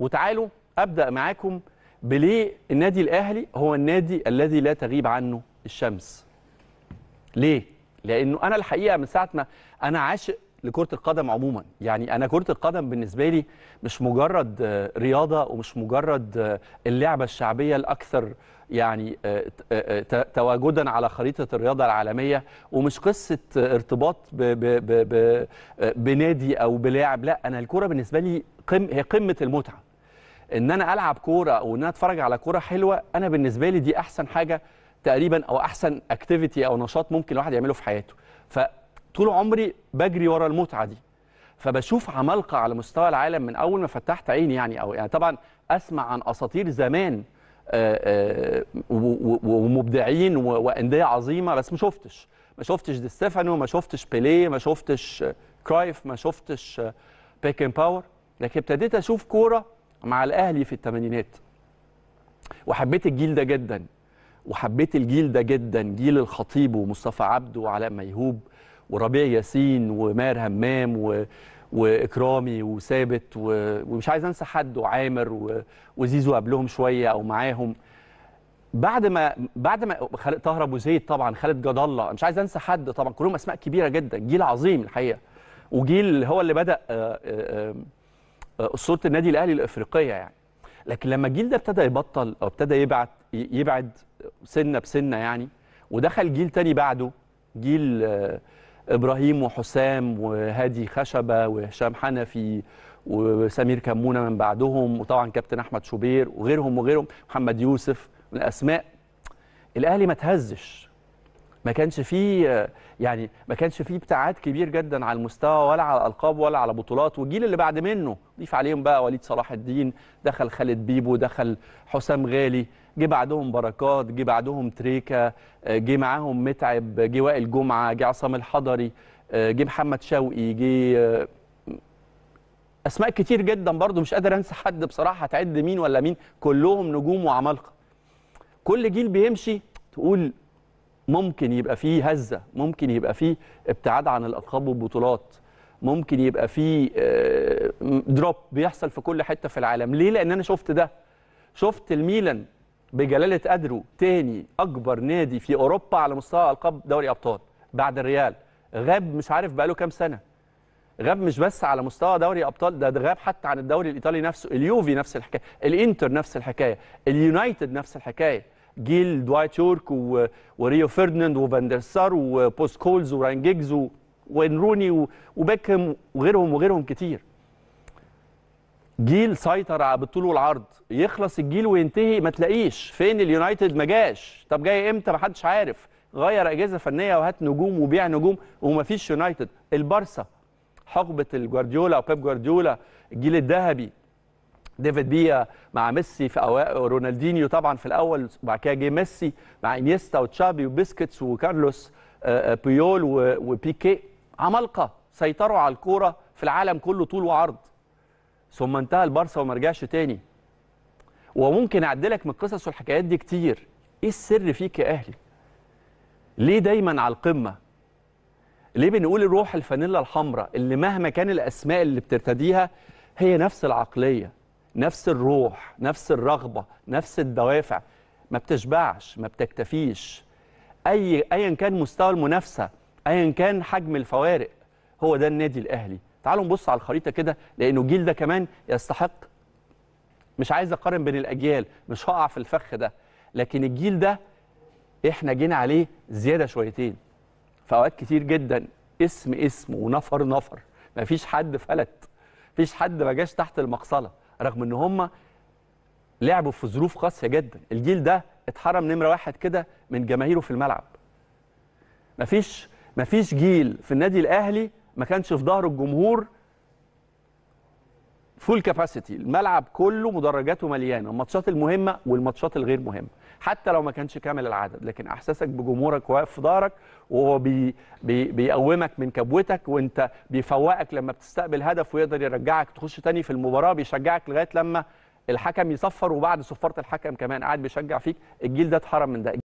وتعالوا ابدا معاكم بليه النادي الاهلي هو النادي الذي لا تغيب عنه الشمس ليه لانه انا الحقيقه من ساعه ما انا عاشق لكره القدم عموما يعني انا كره القدم بالنسبه لي مش مجرد آه، رياضه ومش مجرد آه، اللعبه الشعبيه الاكثر يعني آه، تواجدا على خريطه الرياضه العالميه ومش قصه ارتباط ب ب ب ب بنادي او بلاعب لا انا الكره بالنسبه لي قم هي قمه المتعه ان انا العب كوره او ان انا اتفرج على كوره حلوه انا بالنسبه لي دي احسن حاجه تقريبا او احسن اكتيفيتي او نشاط ممكن الواحد يعمله في حياته فطول عمري بجري ورا المتعه دي فبشوف عمالقه على مستوى العالم من اول ما فتحت عيني يعني او يعني طبعا اسمع عن اساطير زمان آه، آه، ومبدعين وانديه عظيمه بس ما شفتش ما شفتش دي ستيفانو ما شفتش بيليه ما شفتش كرايف ما شفتش بيكن آه، باور لكن ابتديت اشوف كوره مع الاهلي في الثمانينات وحبيت الجيل ده جدا وحبيت الجيل ده جدا جيل الخطيب ومصطفى عبده وعلاء ميهوب وربيع ياسين وماهر همام و... واكرامي وثابت و... ومش عايز انسى حد وعامر و... وزيزو قبلهم شويه او معاهم بعد ما بعد ما خالد طاهر ابو زيد طبعا خالد جد الله مش عايز انسى حد طبعا كلهم اسماء كبيره جدا جيل عظيم الحقيقه وجيل هو اللي بدا آآ آه، آآ آه، آه، اسطوره النادي الاهلي الافريقيه يعني لكن لما الجيل ده ابتدى يبطل او ابتدى يبعد يبعد سنه بسنه يعني ودخل جيل تاني بعده جيل آه، ابراهيم وحسام وهادي خشبه وهشام حنفي وسمير كمونه من بعدهم وطبعا كابتن احمد شوبير وغيرهم وغيرهم محمد يوسف من الاسماء الاهلي ما تهزش ما كانش فيه يعني ما كانش فيه ابتعاد كبير جدا على المستوى ولا على الالقاب ولا على بطولات والجيل اللي بعد منه ضيف عليهم بقى وليد صلاح الدين دخل خالد بيبو دخل حسام غالي جه بعدهم بركات جه بعدهم تريكا جه معاهم متعب جه وائل جمعه جه عصام الحضري جه محمد شوقي جه اسماء كتير جدا برضو مش قادر انسى حد بصراحه هتعد مين ولا مين كلهم نجوم وعمالقه كل جيل بيمشي تقول ممكن يبقى فيه هزه ممكن يبقى فيه ابتعاد عن الالقاب والبطولات ممكن يبقى فيه دروب آه، بيحصل في كل حته في العالم ليه لان انا شفت ده شفت الميلان بجلاله قدره تاني اكبر نادي في اوروبا على مستوى القاب دوري ابطال بعد الريال غاب مش عارف بقاله كام سنه غاب مش بس على مستوى دوري ابطال ده, ده غاب حتى عن الدوري الايطالي نفسه اليوفي نفس الحكايه الانتر نفس الحكايه اليونايتد نفس الحكايه جيل دوايت يورك وريو فيرديناند وفاندر سار وبوست كولز وراين جيجز و... روني وبيكهام وغيرهم وغيرهم كتير جيل سيطر على بالطول والعرض يخلص الجيل وينتهي ما تلاقيش فين اليونايتد ما جاش طب جاي امتى ما حدش عارف غير اجهزه فنيه وهات نجوم وبيع نجوم وما فيش يونايتد البارسا حقبه الجوارديولا وبيب جوارديولا الجيل الذهبي ديفيد بيا مع ميسي في أوائل رونالدينيو طبعا في الاول وبعد كده جه ميسي مع انيستا وتشابي وبيسكيتس وكارلوس آه، آه، بيول وبيكي عمالقه سيطروا على الكوره في العالم كله طول وعرض ثم انتهى البارسا وما رجعش تاني وممكن اعدلك من القصص والحكايات دي كتير ايه السر فيك يا اهلي ليه دايما على القمه ليه بنقول الروح الفانيلا الحمراء اللي مهما كان الاسماء اللي بترتديها هي نفس العقليه نفس الروح نفس الرغبة نفس الدوافع ما بتشبعش ما بتكتفيش أي أيا كان مستوى المنافسة أيا كان حجم الفوارق هو ده النادي الأهلي تعالوا نبص على الخريطة كده لأنه الجيل ده كمان يستحق مش عايز أقارن بين الأجيال مش هقع في الفخ ده لكن الجيل ده إحنا جينا عليه زيادة شويتين في أوقات كتير جدا اسم اسم ونفر نفر مفيش حد فلت مفيش حد ما جاش تحت المقصله رغم ان هم لعبوا في ظروف قاسيه جدا الجيل ده اتحرم نمره واحد كده من جماهيره في الملعب مفيش مفيش جيل في النادي الاهلي ما كانش في ظهره الجمهور فول كاباسيتي الملعب كله مدرجاته مليانه الماتشات المهمه والماتشات الغير مهمه حتى لو ما كانش كامل العدد لكن احساسك بجمهورك واقف في ظهرك وهو بي بي بيقومك من كبوتك وانت بيفوقك لما بتستقبل هدف ويقدر يرجعك تخش تاني في المباراه بيشجعك لغايه لما الحكم يصفر وبعد صفاره الحكم كمان قاعد بيشجع فيك الجيل ده اتحرم من ده